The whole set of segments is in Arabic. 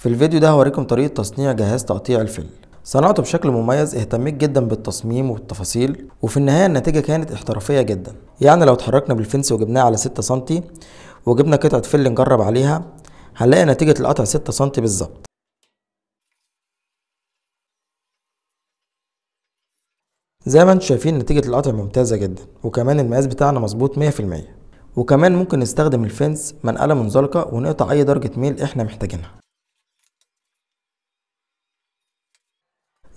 في الفيديو ده هوريكم طريقة تصنيع جهاز تقطيع الفل صنعته بشكل مميز اهتميت جدا بالتصميم والتفاصيل وفي النهاية النتيجة كانت احترافية جدا يعني لو اتحركنا بالفنس وجبناه على 6 سم وجبنا قطعة فل نجرب عليها هنلاقي نتيجة القطع 6 سم بالظبط زي ما انتم شايفين نتيجة القطع ممتازة جدا وكمان المقاس بتاعنا مظبوط 100% وكمان ممكن نستخدم الفنس منقلة منزلقة ونقطع أي درجة ميل احنا محتاجينها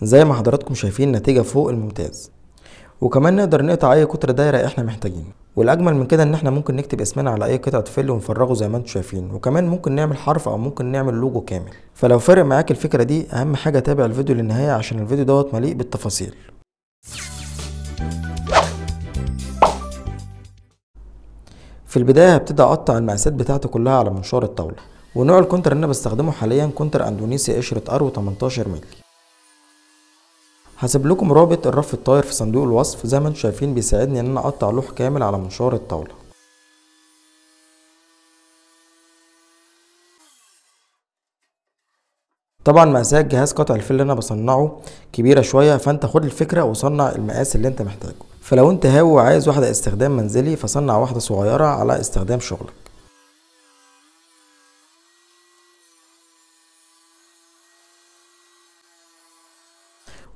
زي ما حضراتكم شايفين نتيجة فوق الممتاز وكمان نقدر نقطع اي قطر دايره احنا محتاجين والاجمل من كده ان احنا ممكن نكتب اسمنا على اي قطعه فل ونفرغه زي ما انتم شايفين وكمان ممكن نعمل حرف او ممكن نعمل لوجو كامل فلو فرق معاك الفكره دي اهم حاجه تابع الفيديو للنهايه عشان الفيديو دوت مليء بالتفاصيل في البدايه هبتدي اقطع المقاسات بتاعتي كلها على منشار الطاوله ونوع الكونتر اللي انا بستخدمه حاليا كونتر اندونيسي قشره ار 18 مللي هسيب لكم رابط الرف الطاير في صندوق الوصف زي ما انتم شايفين بيساعدني ان انا اقطع لوح كامل على منشار الطاوله طبعا مقاسات جهاز قطع الفيل اللي انا بصنعه كبيره شويه فانت خد الفكره وصنع المقاس اللي انت محتاجه فلو انت هاوي وعايز واحده استخدام منزلي فصنع واحده صغيره على استخدام شغلك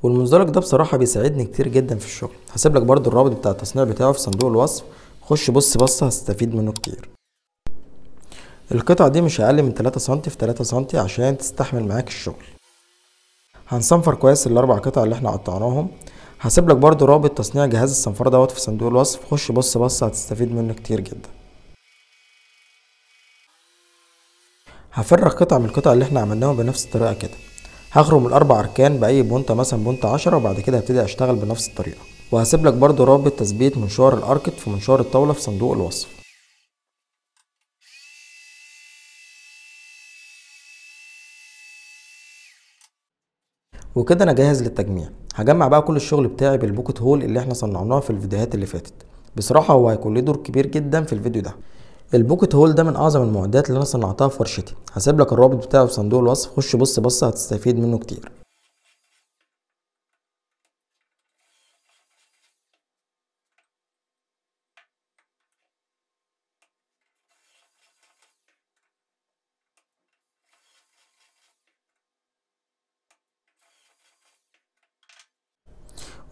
والمنزلق ده بصراحه بيساعدني كتير جدا في الشغل هسيب لك برده الرابط بتاع التصنيع بتاعه في صندوق الوصف خش بص بصه هتستفيد منه كتير القطعه دي مش اقل من 3 سم في 3 سم عشان تستحمل معاك الشغل هنصنفر كويس الاربع قطع اللي احنا قطعناهم هسيب لك برده رابط تصنيع جهاز الصنفره دوت في صندوق الوصف خش بص بصه هتستفيد منه كتير جدا هفرغ قطع من القطع اللي احنا عملناهم بنفس الطريقه كده هخرم الاربع اركان باي بونطه مثلا بونطه 10 وبعد كده هبتدي اشتغل بنفس الطريقة وهسيب لك برده رابط تثبيت منشار الاركت في منشار الطاولة في صندوق الوصف وكده انا جاهز للتجميع هجمع بقى كل الشغل بتاعي بالبوكت هول اللي احنا صنعناه في الفيديوهات اللي فاتت بصراحة هو هيكون له دور كبير جدا في الفيديو ده البوكت هول ده من اعظم المعدات اللي انا صنعتها في ورشتي هسيب لك الرابط بتاعه في صندوق الوصف خش بص بص هتستفيد منه كتير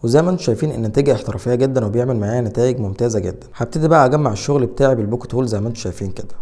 وزي ما انتم شايفين النتيجه احترافيه جدا وبيعمل معايا نتائج ممتازه جدا هبتدي بقى اجمع الشغل بتاعي بالبوكت هول زي ما انتم شايفين كده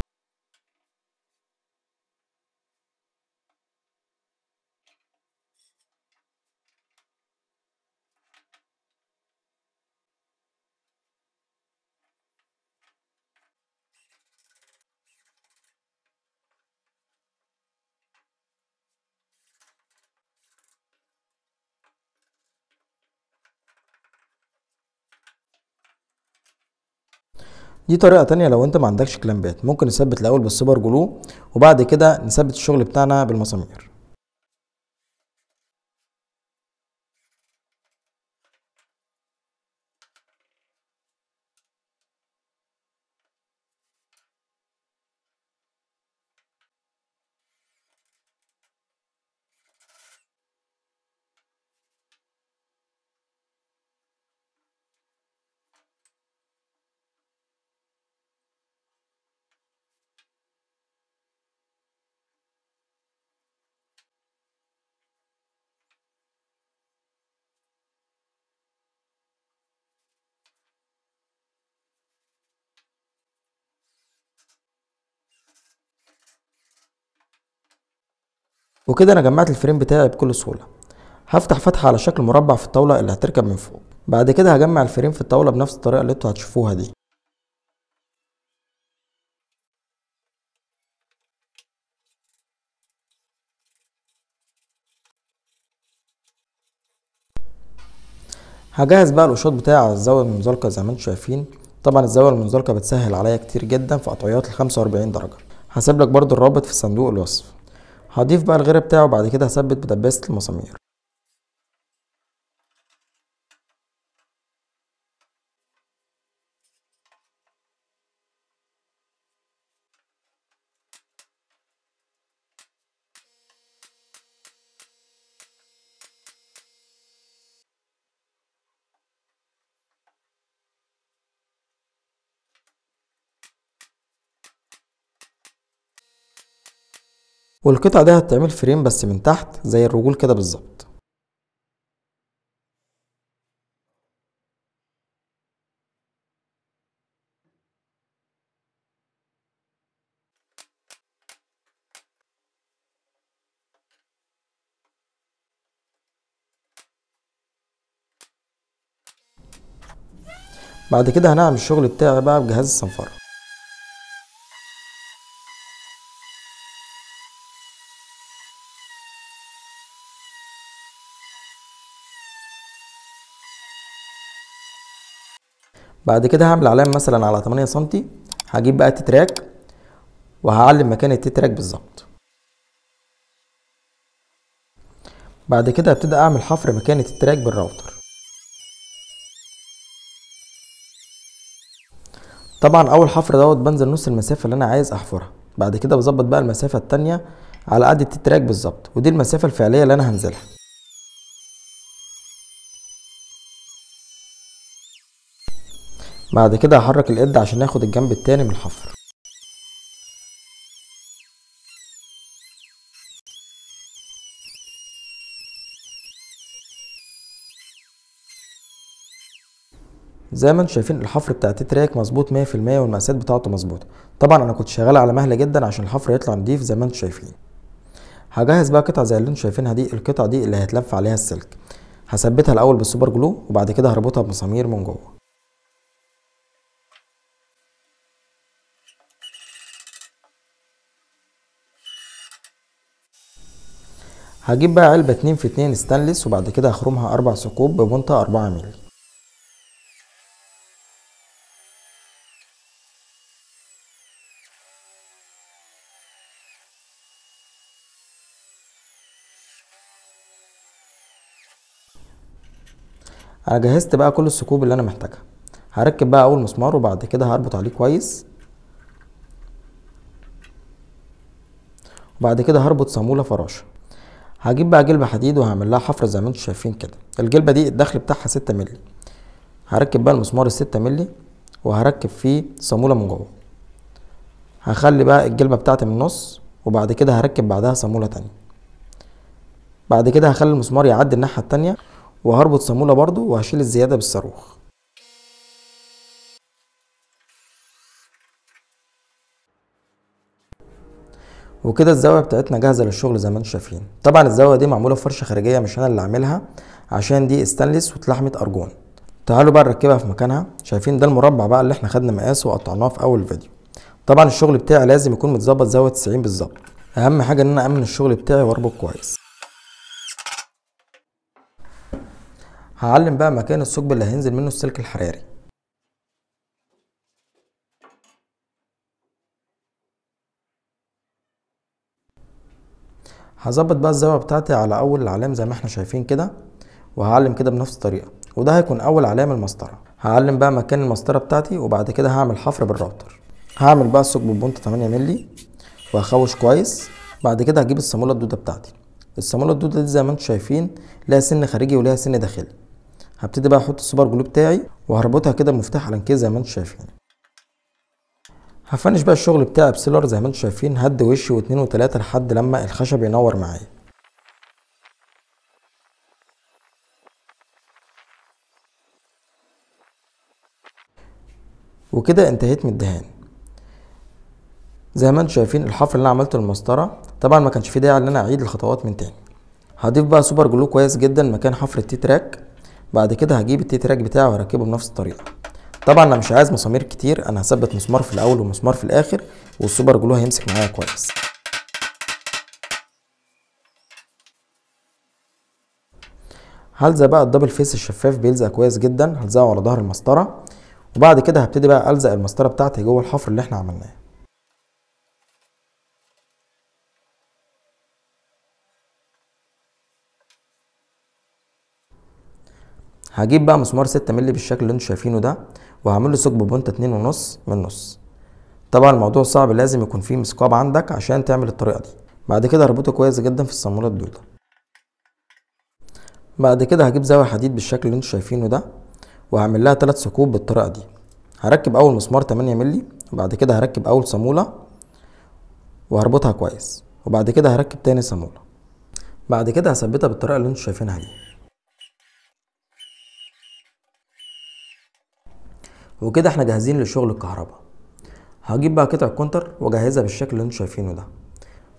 دي طريقه تانية لو انت ما عندكش كلامبات ممكن نثبت الاول بالسوبر جلو وبعد كده نثبت الشغل بتاعنا بالمسامير وكده انا جمعت الفريم بتاعي بكل سهولة هفتح فتحة على شكل مربع في الطاولة اللي هتركب من فوق بعد كده هجمع الفريم في الطاولة بنفس الطريقة اللي انتوا هتشوفوها دي هجهز بقى القشاط على الزاوية المنزلقة زي ما انتوا شايفين طبعا الزاوية المنزلقة بتسهل عليا كتير جدا في قطعيات ال 45 درجة هسيب لك برضو الرابط في صندوق الوصف هضيف بقى الغير بتاعه بعد كده هثبت بدباسة المسامير والقطعة دي هتعمل فريم بس من تحت زي الرجول كده بالظبط بعد كده هنعمل الشغل بتاعي بقى بجهاز الصنفرة بعد كده هعمل علامه مثلا على 8 سم هجيب بقى تتراك وهعلم مكان التتراك بالظبط بعد كده هبتدي اعمل حفر مكان التراك بالراوتر طبعا اول حفر دوت بنزل نص المسافه اللي انا عايز احفرها بعد كده بظبط بقى المسافه التانية على قد التتراك بالظبط ودي المسافه الفعليه اللي انا هنزلها بعد كده هحرك القد عشان ناخد الجنب التاني من الحفر زي ما انتم شايفين الحفر بتاع تتراك مظبوط 100% والمقاسات بتاعته مظبوطه طبعا انا كنت شغال على مهله جدا عشان الحفر يطلع نضيف زي ما انتم شايفين هجهز بقى قطعه زي اللي انتم شايفينها دي القطعه دي اللي هيتلف عليها السلك هثبتها الاول بالسوبر جلو وبعد كده هربطها بمسامير من جوه هجيب بقى علبة 2 في 2 ستانلس وبعد كده هخرمها أربع ثقوب ببنطة 4 مللي انا جهزت بقى كل الثقوب اللي انا محتاجها هركب بقى اول مسمار وبعد كده هربط عليه كويس وبعد كده هربط صامولة فراشة هجيب بقى جلبة حديد وهعمل لها حفرة زي ما انتم شايفين كده الجلبة دي الدخل بتاعها ستة مللي هركب بقى المسمار الستة مللي وهركب فيه صامولة من جوه هخلي بقى الجلبة بتاعتي من النص وبعد كده هركب بعدها صامولة تانية بعد كده هخلي المسمار يعدي الناحية التانية وهربط صامولة برضو وهشيل الزيادة بالصاروخ وكده الزاويه بتاعتنا جاهزه للشغل زي ما انتم شايفين طبعا الزاويه دي معموله بفرشه خارجيه مش انا اللي عاملها عشان دي استانلس واتلحمت ارجون تعالوا بقى نركبها في مكانها شايفين ده المربع بقى اللي احنا خدنا مقاسه وقطعناه في اول فيديو طبعا الشغل بتاعي لازم يكون متظبط زاويه 90 بالظبط اهم حاجه ان انا امن الشغل بتاعي واربط كويس هعلم بقى مكان الثقب اللي هينزل منه السلك الحراري هظبط بقى الزاويه بتاعتي على اول العلام زي ما احنا شايفين كده وهعلم كده بنفس الطريقه وده هيكون اول علام المسطره هعلم بقى مكان المسطره بتاعتي وبعد كده هعمل حفر بالراوتر هعمل بقى ثقب بونت 8 مللي وهخوش كويس بعد كده هجيب الصاموله الدوده بتاعتي الصاموله الدوده دي زي ما انتم شايفين ليها سن خارجي وليها سن داخلي هبتدي بقى احط السوبر جلو بتاعي وهربطها كده بمفتاح الانكيه زي ما انتم شايفين هفنش بقى الشغل بتاع ابسيلر زي ما انتم شايفين هد وشي واتنين وتلاته لحد لما الخشب ينور معايا وكده انتهيت من الدهان زي ما انتم شايفين الحفر اللي انا عملته للمسطره طبعا ما كانش فيه داعي ان انا اعيد الخطوات من تاني هضيف بقى سوبر جلو كويس جدا مكان حفر التيتراك بعد كده هجيب التيتراك بتاعي واركبه بنفس الطريقه طبعا انا مش عايز مسامير كتير انا هثبت مسمار في الاول ومسمار في الاخر والسوبر جلو هيمسك معايا كويس هلزق بقى الدبل فيس الشفاف بيلزق كويس جدا هلزقه على ظهر المسطره وبعد كده هبتدي بقى الزق المسطره بتاعتي جوه الحفر اللي احنا عملناه هجيب بقى مسمار 6 مللي بالشكل اللي انتم شايفينه ده وهعمل له ثقب بونت اتنين ونص من نص طبعا الموضوع صعب لازم يكون فيه مثقاب عندك عشان تعمل الطريقه دي بعد كده هربطه كويس جدا في الصاموله الدوده بعد كده هجيب زاويه حديد بالشكل اللي انتوا شايفينه ده وهعمل لها ثلاث ثقوب بالطريقه دي هركب اول مسمار 8 مللي وبعد كده هركب اول صاموله وهربطها كويس وبعد كده هركب تاني صاموله بعد كده هثبتها بالطريقه اللي انتوا شايفينها دي وكده احنا جاهزين لشغل الكهرباء هجيب بقى قطع الكونتر واجهزها بالشكل اللي انتم شايفينه ده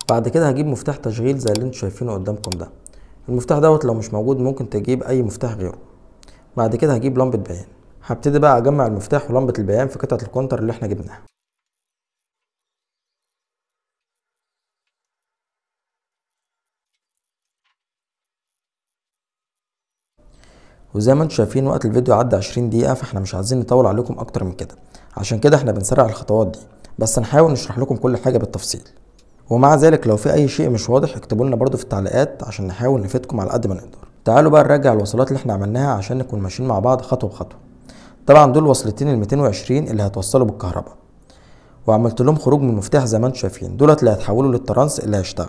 بعد كده هجيب مفتاح تشغيل زي اللي انتم شايفينه قدامكم ده المفتاح دوت لو مش موجود ممكن تجيب اي مفتاح غيره بعد كده هجيب لمبه بيان هبتدي بقى اجمع المفتاح ولمبه البيان في قطعه الكونتر اللي احنا جبناها وزي ما انتم شايفين وقت الفيديو عدى 20 دقيقه فاحنا مش عايزين نطول عليكم اكتر من كده عشان كده احنا بنسرع الخطوات دي بس نحاول نشرح لكم كل حاجه بالتفصيل ومع ذلك لو في اي شيء مش واضح اكتبوا لنا برده في التعليقات عشان نحاول نفيدكم على قد ما نقدر تعالوا بقى نراجع الوصلات اللي احنا عملناها عشان نكون ماشيين مع بعض خطوه بخطوه طبعا دول وصلتين ال 220 اللي هتوصلوا بالكهرباء وعملت لهم خروج من المفتاح زي ما انتم شايفين دولت اللي هتحولوا للترانس اللي هيشتغل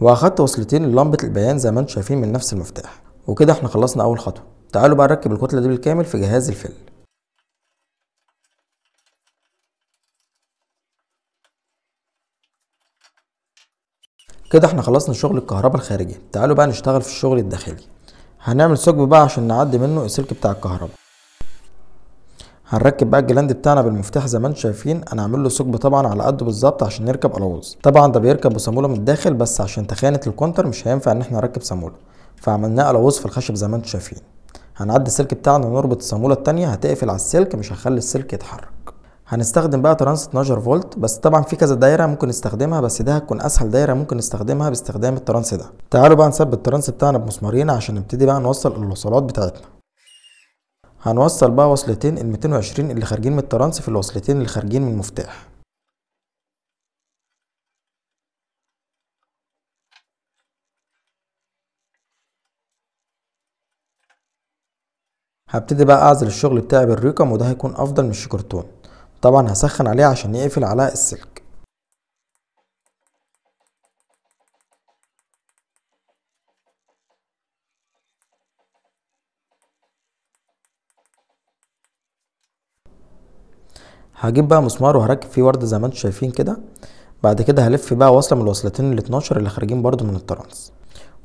واخدت وصلتين للمبه البيان زي ما انتم شايفين من نفس المفتاح وكده احنا خلصنا اول خطوه تعالوا بقى نركب الكتله دي بالكامل في جهاز الفل كده احنا خلصنا شغل الكهرباء الخارجي تعالوا بقى نشتغل في الشغل الداخلي هنعمل ثقب بقى عشان نعدي منه السلك بتاع الكهرباء هنركب بقى الجلاند بتاعنا بالمفتاح زي ما انتم شايفين انا عامل له ثقب طبعا على قده بالظبط عشان نركب الوز طبعا ده بيركب بصاموله من الداخل بس عشان تخانه الكونتر مش هينفع ان احنا نركب صاموله فعملناه على في الخشب زي ما انتم شايفين هنعدي السلك بتاعنا ونربط الصامولة التانية هتقفل على السلك مش هنخلي السلك يتحرك هنستخدم بقى ترانس 12 فولت بس طبعا في كذا دايره ممكن نستخدمها بس ده هتكون اسهل دايره ممكن نستخدمها باستخدام الترانس ده تعالوا بقى نثبت الترانس بتاعنا بمسمارين عشان نبتدي بقى نوصل الوصلات بتاعتنا هنوصل بقى وصلتين ال 220 اللي خارجين من الترانس في الوصلتين اللي خارجين من المفتاح هبتدي بقى اعزل الشغل بتاعي بالريكم وده هيكون افضل من الشكرتون طبعا هسخن عليه عشان يقفل على السلك هجيب بقى مسمار وهركب فيه ورد زي ما انتم شايفين كده بعد كده هلف بقى وصله من الوصلتين ال 12 اللي خارجين برضو من الترانس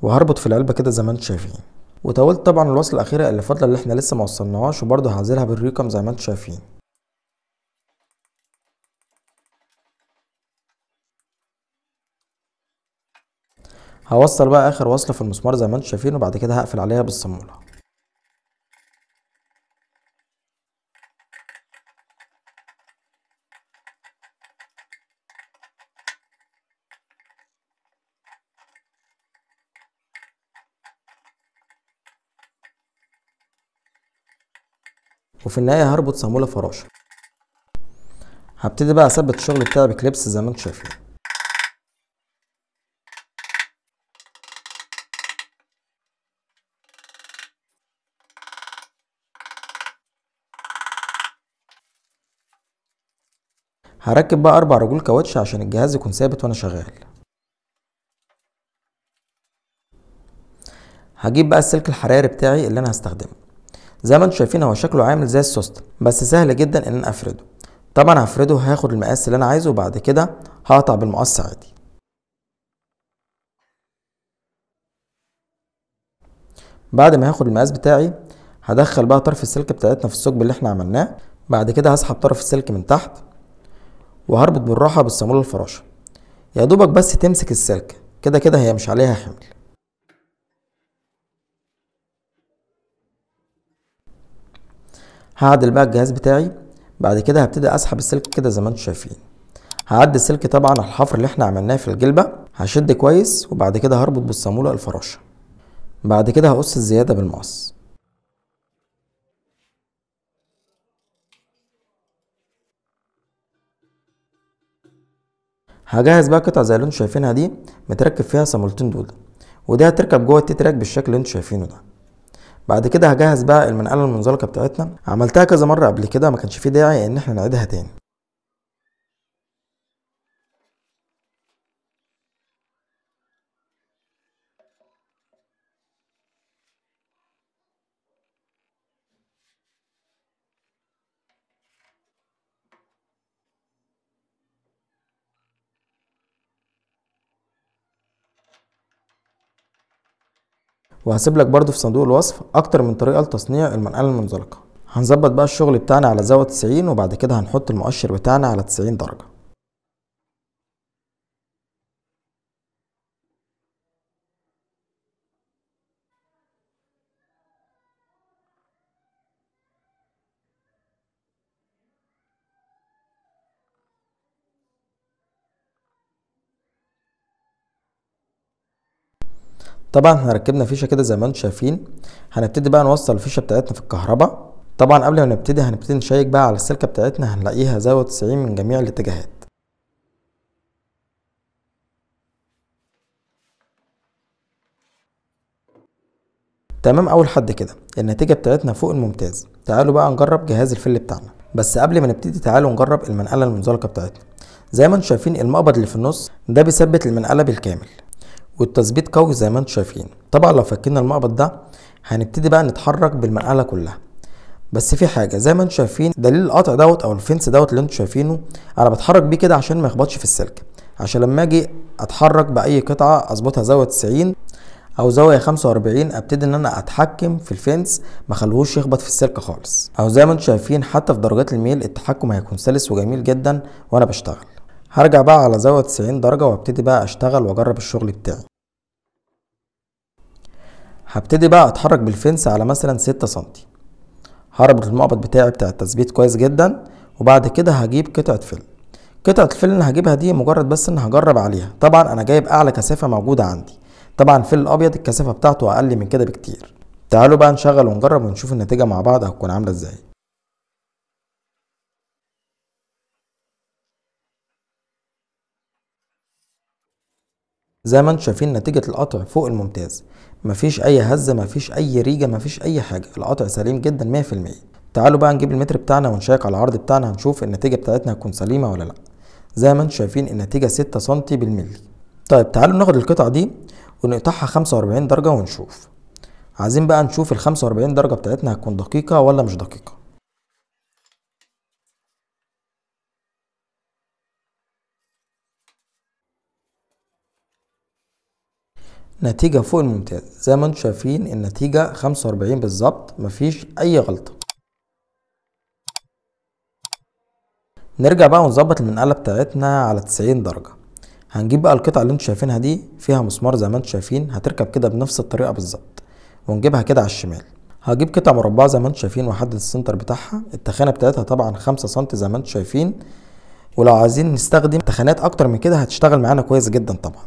وهربط في العلبه كده زي ما انتم شايفين وطولت طبعا الوصل الاخيره اللي فاضله اللي احنا لسه ما وصلناهاش وبرضه هعزلها بالريكم زي ما انتم شايفين هوصل بقى اخر وصله في المسمار زي ما انتم شايفين وبعد كده هقفل عليها بالصمولة وفي النهايه هربط صاموله فراشه هبتدي بقى اثبت الشغل بتاعي بكليبس زي ما انتوا شايفين هركب بقى اربع رجول كاوتش عشان الجهاز يكون ثابت وانا شغال هجيب بقى السلك الحراري بتاعي اللي انا هستخدمه زي ما انتم شايفين هو شكله عامل زي السوست بس سهل جدا ان انا افرده طبعا هفرده هاخد المقاس اللي انا عايزه وبعد كده هقطع بالمقص عادي بعد ما هاخد المقاس بتاعي هدخل بقى طرف السلك بتاعتنا في الثقب اللي احنا عملناه بعد كده هسحب طرف السلك من تحت وهربط بالراحه بالصاموله الفراشه يا دوبك بس تمسك السلك كده كده هي مش عليها حمل هعدل بقى الجهاز بتاعي بعد كده هبتدي اسحب السلك كده زي ما انتم شايفين هعدي السلك طبعا على الحفر اللي احنا عملناه في الجلبة هشد كويس وبعد كده هربط بالصامولة الفراشة بعد كده هقص الزيادة بالمقص هجهز بقى قطع زي اللي انتم شايفينها دي متركب فيها صامولتين دودة ودي هتركب جوه التتراك بالشكل اللي انتم شايفينه ده بعد كده هجهز بقى المنقله المنزلقه بتاعتنا عملتها كذا مره قبل كده ما كانش فيه داعي ان احنا نعيدها تاني وهسيب لك برضو في صندوق الوصف اكتر من طريقه لتصنيع المنقله المنزلقه هنظبط بقى الشغل بتاعنا على زاويه 90 وبعد كده هنحط المؤشر بتاعنا على 90 درجه طبعا احنا ركبنا فيشه كده زي ما انتم شايفين هنبتدي بقى نوصل الفيشه بتاعتنا في الكهرباء طبعا قبل ما نبتدي هنبتدي نشيك بقى على السلكه بتاعتنا هنلاقيها زاويه 90 من جميع الاتجاهات تمام اول حد كده النتيجه بتاعتنا فوق الممتاز تعالوا بقى نجرب جهاز الفل بتاعنا بس قبل ما نبتدي تعالوا نجرب المنقله المنزلقه بتاعتنا زي ما انتم شايفين المقبض اللي في النص ده بيثبت المنقله بالكامل والتثبيت قوي زي ما انتم شايفين طبعا لو فكينا المقبض ده هنبتدي بقى نتحرك بالمقالة كلها بس في حاجه زي ما انتم شايفين دليل القطع دوت او الفنس دوت اللي انتم شايفينه انا بتحرك بيه كده عشان ما يخبطش في السلك عشان لما اجي اتحرك باي قطعه اظبطها زاويه 90 او زاويه 45 ابتدي ان انا اتحكم في الفنس ما خلوهوش يخبط في السلك خالص او زي ما انتم شايفين حتى في درجات الميل التحكم هيكون سلس وجميل جدا وانا بشتغل هرجع بقى على زاويه 90 درجه وابتدي بقى اشتغل واجرب الشغل بتاعي هبتدي بقى اتحرك بالفنس على مثلا ستة سنتي هربط المقبض بتاعي بتاع التثبيت كويس جدا وبعد كده هجيب قطعة فيل قطعة الفيل اللي هجيبها دي مجرد بس ان هجرب عليها طبعا انا جايب اعلى كثافة موجودة عندي طبعا الفيل الابيض الكثافة بتاعته اقل من كده بكتير تعالوا بقى نشغل ونجرب ونشوف النتيجة مع بعض هتكون عاملة ازاي زي ما انتم شايفين نتيجة القطع فوق الممتاز مفيش اي هزه مفيش اي ريجه مفيش اي حاجه القطع سليم جدا 100% تعالوا بقى نجيب المتر بتاعنا ونشيك على العرض بتاعنا هنشوف النتيجه بتاعتنا هتكون سليمه ولا لا زي ما انتم شايفين النتيجه 6 سم بالملي طيب تعالوا ناخد القطعه دي ونقطعها 45 درجه ونشوف عايزين بقى نشوف ال 45 درجه بتاعتنا هتكون دقيقه ولا مش دقيقه نتيجة فوق الممتاز زي ما انتم شايفين النتيجة 45 بالظبط مفيش أي غلطة نرجع بقى ونظبط المنقلة بتاعتنا على 90 درجة هنجيب بقى القطعة اللي انتم شايفينها دي فيها مسمار زي ما انتم شايفين هتركب كده بنفس الطريقة بالظبط ونجيبها كده على الشمال هجيب قطع مربعة زي ما انتم شايفين واحدد السنتر بتاعها التخانة بتاعتها طبعا 5 سم زي ما انتم شايفين ولو عايزين نستخدم تخانات اكتر من كده هتشتغل معانا كويس جدا طبعا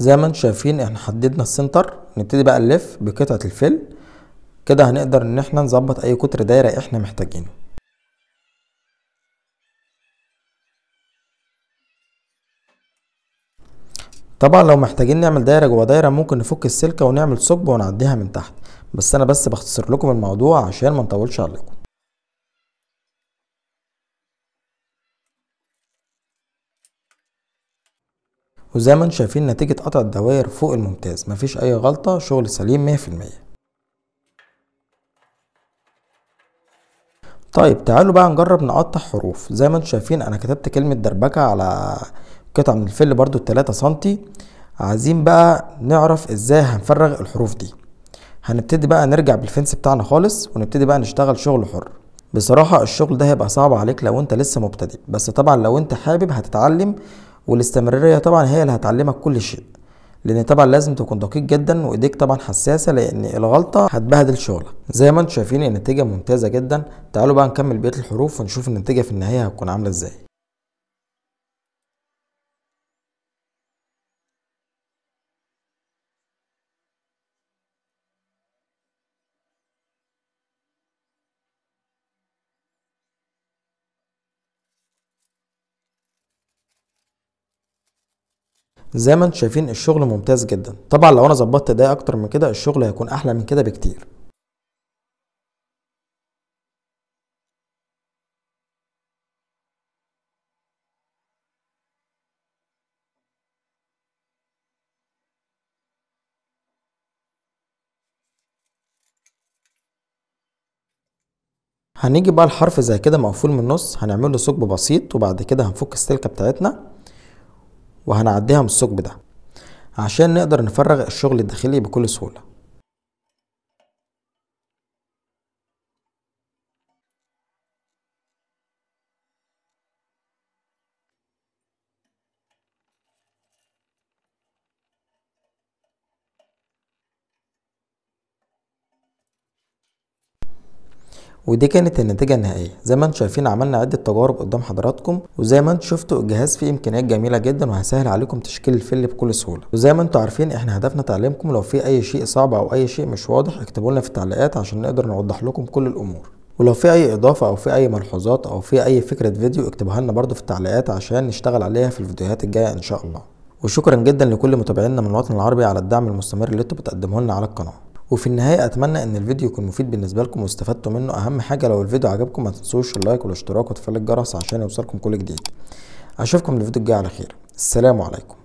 زي ما انتم شايفين احنا حددنا السنتر نبتدي بقى نلف بقطعة الفيل كده هنقدر ان احنا نظبط اي قطر دايرة احنا محتاجينه طبعا لو محتاجين نعمل دايرة جوه دايرة ممكن نفك السلكة ونعمل ثقب ونعديها من تحت بس انا بس بختصر لكم الموضوع عشان ما نطولش عليكم وزي ما انتم شايفين نتيجة قطع الدوائر فوق الممتاز مفيش أي غلطة شغل سليم مية في المية طيب تعالوا بقى نجرب نقطع حروف زي ما انتم شايفين انا كتبت كلمة دربكة على قطع من الفل برضو التلاتة سنتي عايزين بقى نعرف ازاي هنفرغ الحروف دي هنبتدي بقى نرجع بالفنس بتاعنا خالص ونبتدي بقى نشتغل شغل حر بصراحة الشغل ده هيبقى صعب عليك لو انت لسه مبتدئ بس طبعا لو انت حابب هتتعلم والاستمراريه طبعا هي اللي هتعلمك كل شيء لان طبعا لازم تكون دقيق جدا وايديك طبعا حساسه لان الغلطه هتبهدل شغلك زي ما انتم شايفين النتيجه ممتازه جدا تعالوا بقى نكمل بقيه الحروف ونشوف النتيجه في النهايه هتكون عامله ازاي زي ما انتم شايفين الشغل ممتاز جدا طبعا لو انا ظبطت ده اكتر من كده الشغل هيكون احلى من كده بكتير هنيجي بقى الحرف زي كده مقفول من النص هنعمل له ثقب بسيط وبعد كده هنفك السلكه بتاعتنا وهنعديها من الثقب ده عشان نقدر نفرغ الشغل الداخلي بكل سهولة ودي كانت النتيجه النهائيه زي ما انتم شايفين عملنا عده تجارب قدام حضراتكم وزي ما انتم شفتوا الجهاز فيه امكانيات جميله جدا وهسهل عليكم تشكيل الفيل بكل سهوله وزي ما انتم عارفين احنا هدفنا تعليمكم لو في اي شيء صعب او اي شيء مش واضح اكتبوا لنا في التعليقات عشان نقدر نوضح لكم كل الامور ولو في اي اضافه او في اي ملحوظات او في اي فكره فيديو اكتبها لنا برده في التعليقات عشان نشتغل عليها في الفيديوهات الجايه ان شاء الله وشكرا جدا لكل متابعينا من الوطن العربي على الدعم المستمر اللي انتم بتقدمه لنا على القناه وفي النهاية أتمنى إن الفيديو يكون مفيد بالنسبة لكم واستفدتوا منه أهم حاجة لو الفيديو عجبكم ما تنسوش اللايك والاشتراك وتفعيل الجرس عشان يوصلكم كل جديد أشوفكم الفيديو الجاي على خير السلام عليكم